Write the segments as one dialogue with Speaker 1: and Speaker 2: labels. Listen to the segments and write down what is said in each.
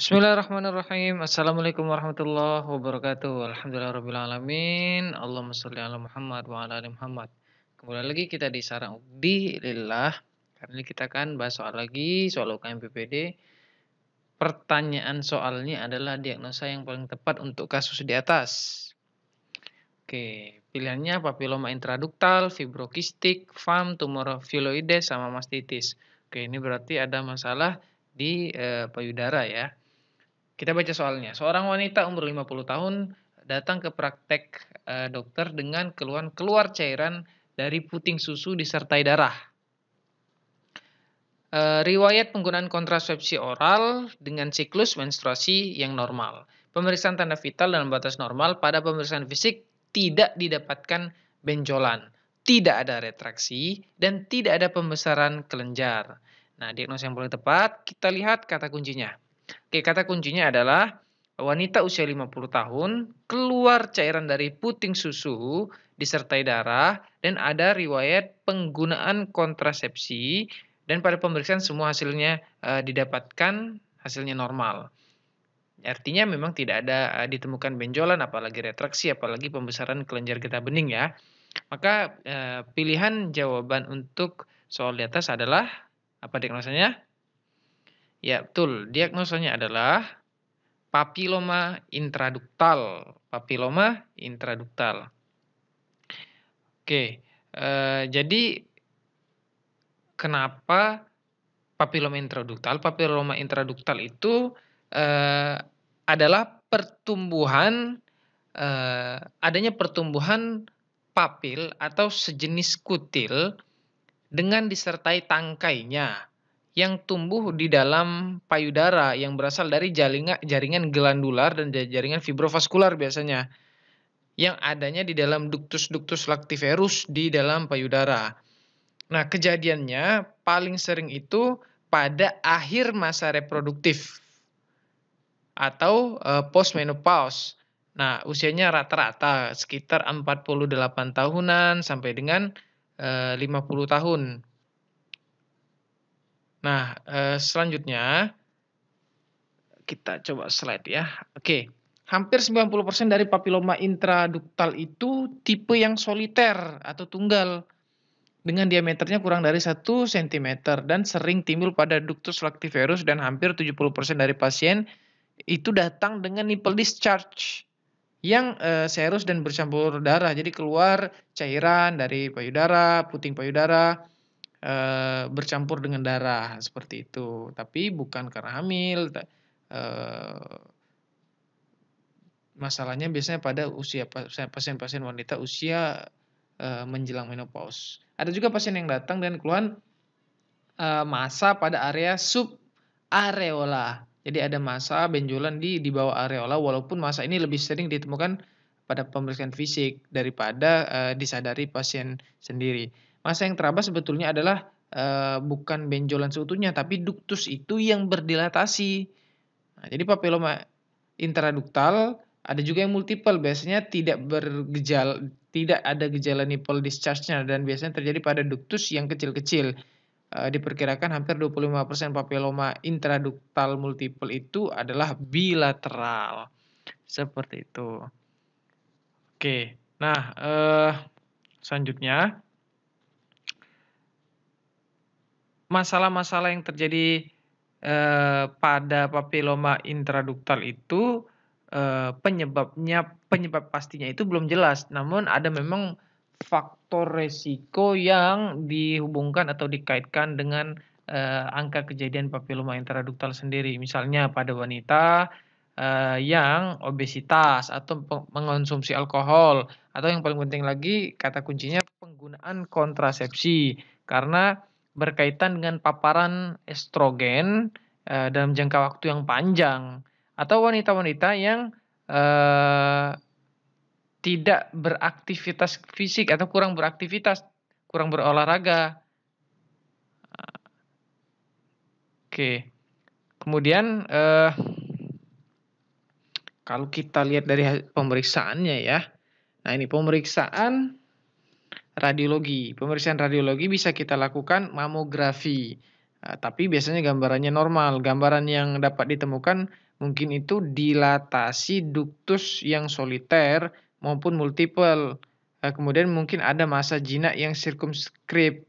Speaker 1: Bismillahirrahmanirrahim. Assalamualaikum warahmatullahi wabarakatuh. alamin. Allahumma salli ala Muhammad wa ala ali Muhammad. Kembali lagi kita di sarang Ubdi Lillah. Kali ini kita akan bahas soal lagi, soal UKM PPD. Pertanyaan soalnya adalah diagnosa yang paling tepat untuk kasus di atas. Oke, pilihannya papiloma intraduktal, fibrokistik, FAM, tumor filoides, sama mastitis. Oke, ini berarti ada masalah di e, payudara ya. Kita baca soalnya. Seorang wanita umur 50 tahun datang ke praktek e, dokter dengan keluhan keluar cairan dari puting susu disertai darah. E, riwayat penggunaan kontrasepsi oral dengan siklus menstruasi yang normal. Pemeriksaan tanda vital dalam batas normal pada pemeriksaan fisik tidak didapatkan benjolan, tidak ada retraksi, dan tidak ada pembesaran kelenjar. Nah, diagnosa yang paling tepat kita lihat kata kuncinya. Oke, kata kuncinya adalah wanita usia 50 tahun keluar cairan dari puting susu disertai darah dan ada riwayat penggunaan kontrasepsi dan pada pemeriksaan semua hasilnya e, didapatkan hasilnya normal. Artinya memang tidak ada e, ditemukan benjolan apalagi retraksi apalagi pembesaran kelenjar getah bening ya. Maka e, pilihan jawaban untuk soal di atas adalah apa diagnosanya? Ya, betul. Diagnosanya adalah papiloma intraduktal. Papiloma intraduktal. Oke, eh, jadi kenapa papiloma intraduktal? Papiloma intraduktal itu eh, adalah pertumbuhan eh, adanya pertumbuhan papil atau sejenis kutil dengan disertai tangkainya yang tumbuh di dalam payudara yang berasal dari jaringan jaringan glandular dan jaringan fibrovaskular biasanya yang adanya di dalam duktus-duktus lactiferus di dalam payudara. Nah, kejadiannya paling sering itu pada akhir masa reproduktif atau e, eh, post Nah, usianya rata-rata sekitar 48 tahunan sampai dengan e, eh, 50 tahun. Nah, eh, selanjutnya kita coba slide ya. Oke, hampir 90% dari papiloma intraduktal itu tipe yang soliter atau tunggal dengan diameternya kurang dari 1 cm dan sering timbul pada ductus lactiferus dan hampir 70% dari pasien itu datang dengan nipple discharge yang uh, serus dan bercampur darah. Jadi keluar cairan dari payudara, puting payudara, e, bercampur dengan darah seperti itu. Tapi bukan karena hamil. E, masalahnya biasanya pada usia pasien-pasien wanita usia e, menjelang menopause. Ada juga pasien yang datang dan keluhan e, masa pada area sub areola. Jadi ada masa benjolan di di bawah areola walaupun masa ini lebih sering ditemukan pada pemeriksaan fisik daripada uh, disadari pasien sendiri masa yang teraba sebetulnya adalah e, bukan benjolan seutuhnya, tapi duktus itu yang berdilatasi. Nah, jadi papiloma intraduktal ada juga yang multiple, biasanya tidak bergejala, tidak ada gejala nipple discharge-nya dan biasanya terjadi pada duktus yang kecil-kecil. E, diperkirakan hampir 25% papiloma intraduktal multiple itu adalah bilateral. Seperti itu. Oke, nah eh, selanjutnya masalah-masalah yang terjadi eh, pada papiloma intraduktal itu eh, penyebabnya penyebab pastinya itu belum jelas. Namun ada memang faktor resiko yang dihubungkan atau dikaitkan dengan eh, angka kejadian papiloma intraduktal sendiri. Misalnya pada wanita eh, yang obesitas atau mengonsumsi alkohol atau yang paling penting lagi kata kuncinya penggunaan kontrasepsi karena berkaitan dengan paparan estrogen uh, dalam jangka waktu yang panjang atau wanita-wanita yang uh, tidak beraktivitas fisik atau kurang beraktivitas, kurang berolahraga. Oke. Kemudian uh, kalau kita lihat dari pemeriksaannya ya. Nah, ini pemeriksaan radiologi. Pemeriksaan radiologi bisa kita lakukan mamografi, eh, tapi biasanya gambarannya normal. Gambaran yang dapat ditemukan mungkin itu dilatasi duktus yang soliter maupun multiple. Eh, kemudian mungkin ada masa jinak yang sirkumskrip,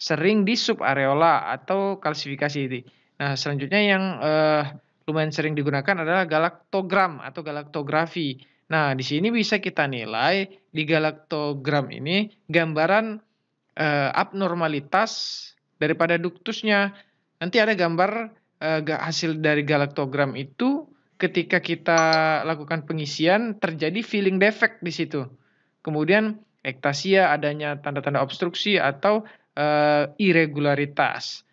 Speaker 1: sering di subareola atau kalsifikasi itu. Nah, selanjutnya yang eh, lumayan sering digunakan adalah galaktogram atau galaktografi. Nah, di sini bisa kita nilai di galaktogram ini gambaran eh, abnormalitas daripada duktusnya. Nanti ada gambar eh, hasil dari galaktogram itu ketika kita lakukan pengisian terjadi feeling defect di situ. Kemudian ektasia adanya tanda-tanda obstruksi atau eh, irregularitas.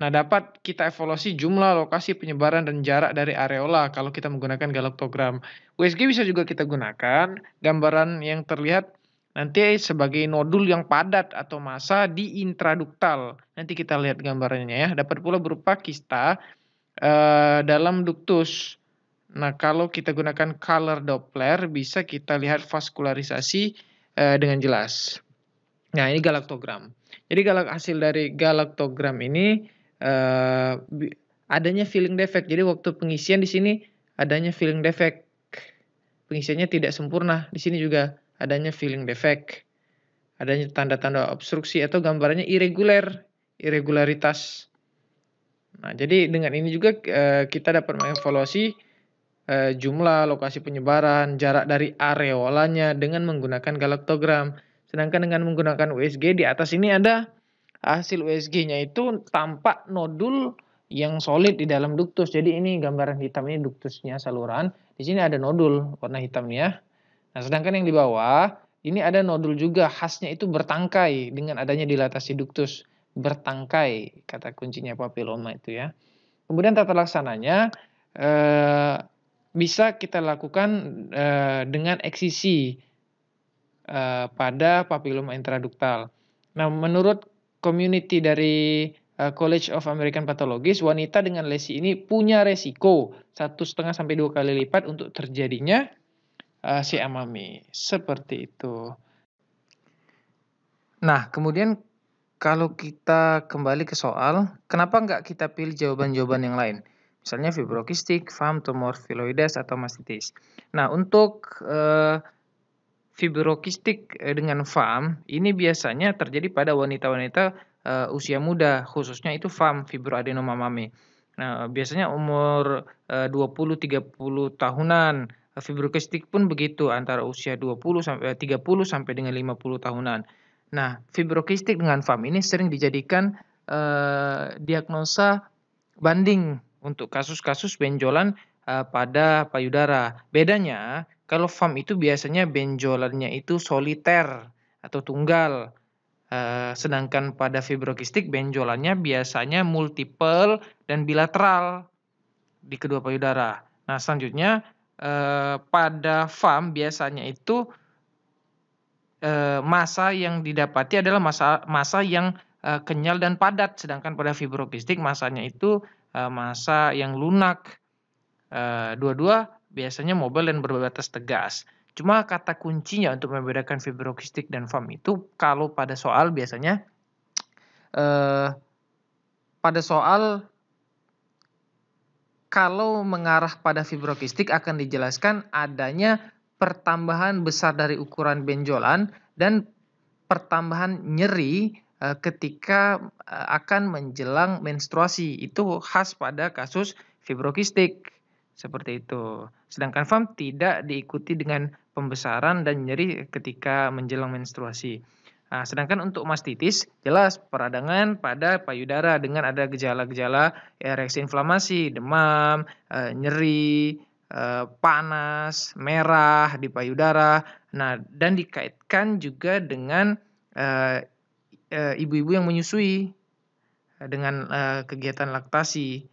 Speaker 1: Nah, dapat kita evaluasi jumlah lokasi penyebaran dan jarak dari areola kalau kita menggunakan galaktogram. USG bisa juga kita gunakan gambaran yang terlihat nanti sebagai nodul yang padat atau massa di intraduktal. Nanti kita lihat gambarannya ya. Dapat pula berupa kista uh, dalam duktus. Nah, kalau kita gunakan color Doppler bisa kita lihat vaskularisasi uh, dengan jelas. Nah, ini galaktogram. Jadi galak hasil dari galaktogram ini uh, adanya feeling defect. Jadi waktu pengisian di sini adanya feeling defect. Pengisiannya tidak sempurna. Di sini juga adanya feeling defect. Adanya tanda-tanda obstruksi atau gambarannya irregular, irregularitas. Nah, jadi dengan ini juga uh, kita dapat mengevaluasi eh, jumlah lokasi penyebaran, jarak dari areolanya dengan menggunakan galaktogram. Sedangkan dengan menggunakan USG di atas ini ada hasil USG-nya itu tampak nodul yang solid di dalam duktus. Jadi ini gambaran hitam ini duktusnya saluran. Di sini ada nodul warna hitam hitamnya. Nah, sedangkan yang di bawah ini ada nodul juga khasnya itu bertangkai dengan adanya dilatasi duktus bertangkai kata kuncinya papiloma itu ya. Kemudian tata laksananya eh, bisa kita lakukan eh, dengan eksisi eh, pada papiloma intraduktal. Nah, menurut community dari uh, College of American Pathologists, wanita dengan lesi ini punya resiko satu setengah sampai dua kali lipat untuk terjadinya uh, si amami. Seperti itu. Nah, kemudian kalau kita kembali ke soal, kenapa nggak kita pilih jawaban-jawaban yang lain? Misalnya fibrokistik, fam, tumor, filoides, atau mastitis. Nah, untuk uh, fibrokistik eh, dengan FAM ini biasanya terjadi pada wanita-wanita uh, usia muda, khususnya itu FAM, fibroadenoma mame. Nah, biasanya umur eh, uh, 20-30 tahunan. Fibrokistik pun begitu antara usia 20 sampai 30 sampai dengan 50 tahunan. Nah, fibrokistik dengan FAM ini sering dijadikan uh, diagnosa banding untuk kasus-kasus benjolan uh, pada payudara. Bedanya kalau farm itu biasanya benjolannya itu soliter atau tunggal. Uh, sedangkan pada fibrokistik benjolannya biasanya multiple dan bilateral di kedua payudara. Nah, selanjutnya uh, pada FAM biasanya itu uh, masa yang didapati adalah masa masa yang kenyal dan padat, sedangkan pada fibrokistik masanya itu masa yang lunak. Dua-dua biasanya mobile dan berbatas tegas. Cuma kata kuncinya untuk membedakan fibrokistik dan FAM itu kalau pada soal biasanya eh, pada soal kalau mengarah pada fibrokistik akan dijelaskan adanya pertambahan besar dari ukuran benjolan dan pertambahan nyeri eh, ketika eh, akan menjelang menstruasi. Itu khas pada kasus fibrokistik. Seperti itu. Sedangkan FAM tidak diikuti dengan pembesaran dan nyeri ketika menjelang menstruasi. Nah, sedangkan untuk mastitis jelas peradangan pada payudara dengan ada gejala-gejala ereksi inflamasi, demam, e, nyeri, e, panas, merah di payudara. Nah, dan dikaitkan juga dengan eh, ibu-ibu e, e, yang menyusui dengan e, kegiatan laktasi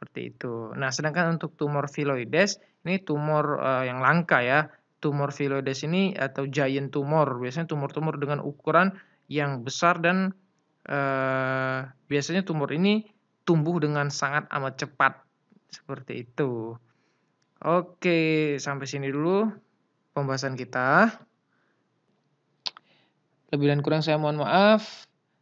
Speaker 1: seperti itu. Nah, sedangkan untuk tumor filoides ini tumor uh, yang langka ya. Tumor filoides ini atau giant tumor, biasanya tumor-tumor dengan ukuran yang besar dan uh, biasanya tumor ini tumbuh dengan sangat amat cepat seperti itu. Oke, sampai sini dulu pembahasan kita. Lebih dan kurang saya mohon maaf.